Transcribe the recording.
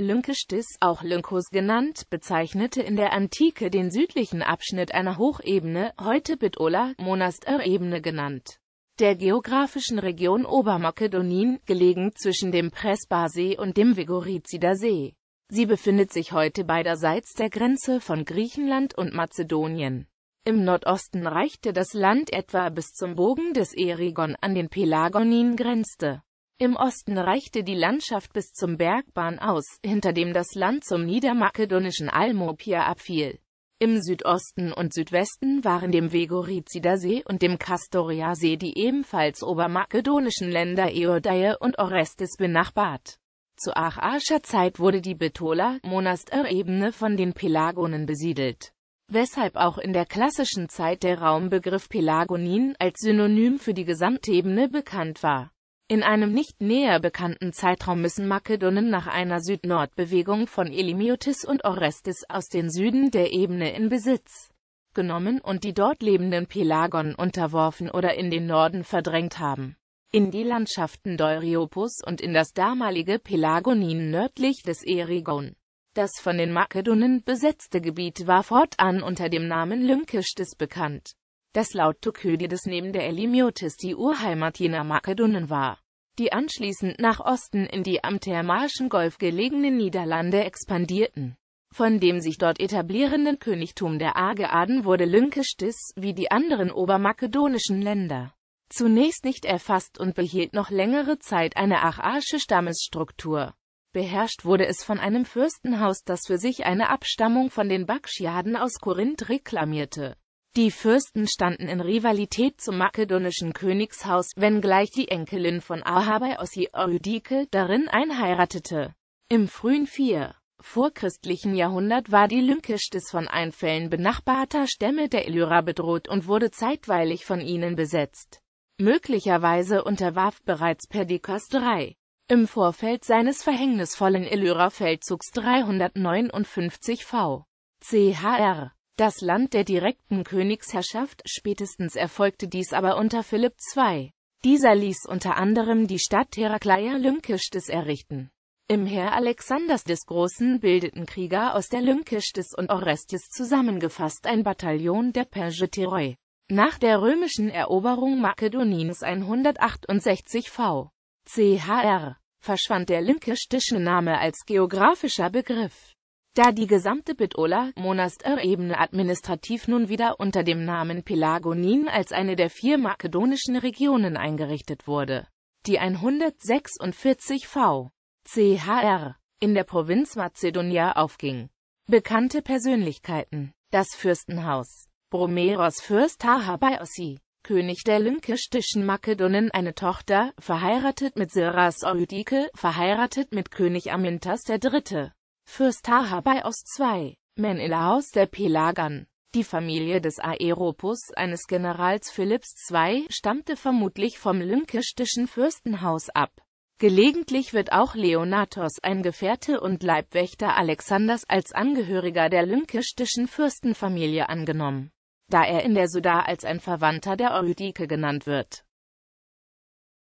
Lynkestis, auch Lynkos genannt, bezeichnete in der Antike den südlichen Abschnitt einer Hochebene, heute Bitola, Monastır-Ebene genannt, der geografischen Region Obermakedonien, gelegen zwischen dem Presbasee und dem Vigorizider See. Sie befindet sich heute beiderseits der Grenze von Griechenland und Mazedonien. Im Nordosten reichte das Land etwa bis zum Bogen des Erigon an den Pelagonien grenzte. Im Osten reichte die Landschaft bis zum Bergbahn aus, hinter dem das Land zum niedermakedonischen Almopia abfiel. Im Südosten und Südwesten waren dem Vegoritzider See und dem Kastoria See die ebenfalls obermakedonischen Länder Eodaie und Orestes benachbart. Zu archaischer Zeit wurde die Betola, Monaster-Ebene von den Pelagonen besiedelt, weshalb auch in der klassischen Zeit der Raumbegriff Pelagonien als Synonym für die Gesamtebene bekannt war. In einem nicht näher bekannten Zeitraum müssen Makedonen nach einer Süd-Nord-Bewegung von Elimiotis und Orestes aus den Süden der Ebene in Besitz genommen und die dort lebenden Pelagon unterworfen oder in den Norden verdrängt haben. In die Landschaften Deuriopus und in das damalige Pelagonin nördlich des Erigon. Das von den Makedonen besetzte Gebiet war fortan unter dem Namen Lynkistis bekannt das laut Thukydides neben der Elimiotis die Urheimat jener Makedonen war die anschließend nach Osten in die am Thermalschen Golf gelegenen Niederlande expandierten. Von dem sich dort etablierenden Königtum der Argeaden wurde Lünkestis, wie die anderen obermakedonischen Länder, zunächst nicht erfasst und behielt noch längere Zeit eine archaische Stammesstruktur. Beherrscht wurde es von einem Fürstenhaus, das für sich eine Abstammung von den Bakschiaden aus Korinth reklamierte. Die Fürsten standen in Rivalität zum makedonischen Königshaus, wenngleich die Enkelin von Ahabai aus Jeudike darin einheiratete. Im frühen vier vorchristlichen Jahrhundert war die des von Einfällen benachbarter Stämme der Illyra bedroht und wurde zeitweilig von ihnen besetzt. Möglicherweise unterwarf bereits Perdikas III. im Vorfeld seines verhängnisvollen Illyra-Feldzugs 359 v. chr das Land der direkten Königsherrschaft, spätestens erfolgte dies aber unter Philipp II. Dieser ließ unter anderem die Stadt Herakleia Lynkistes errichten. Im Heer Alexanders des Großen bildeten Krieger aus der Lynkistes und Orestes zusammengefasst ein Bataillon der Pergeteroi. Nach der römischen Eroberung Makedoniens 168 v. chr. verschwand der lynkistische Name als geografischer Begriff. Da die gesamte Bitola-Monastır-Ebene administrativ nun wieder unter dem Namen Pelagonin als eine der vier makedonischen Regionen eingerichtet wurde. Die 146 v. chr. in der Provinz Mazedonia aufging. Bekannte Persönlichkeiten Das Fürstenhaus Bromeros Fürst Tahabaiossi, König der lynkistischen Makedonen eine Tochter, verheiratet mit Siras Oüdike, verheiratet mit König Amintas III. Fürst Tahabaios II. Menelaos der Pelagern. Die Familie des Aeropus, eines Generals Philipps II, stammte vermutlich vom lynkistischen Fürstenhaus ab. Gelegentlich wird auch Leonatos, ein Gefährte und Leibwächter Alexanders, als Angehöriger der lynkistischen Fürstenfamilie angenommen, da er in der Suda als ein Verwandter der Eurydike genannt wird.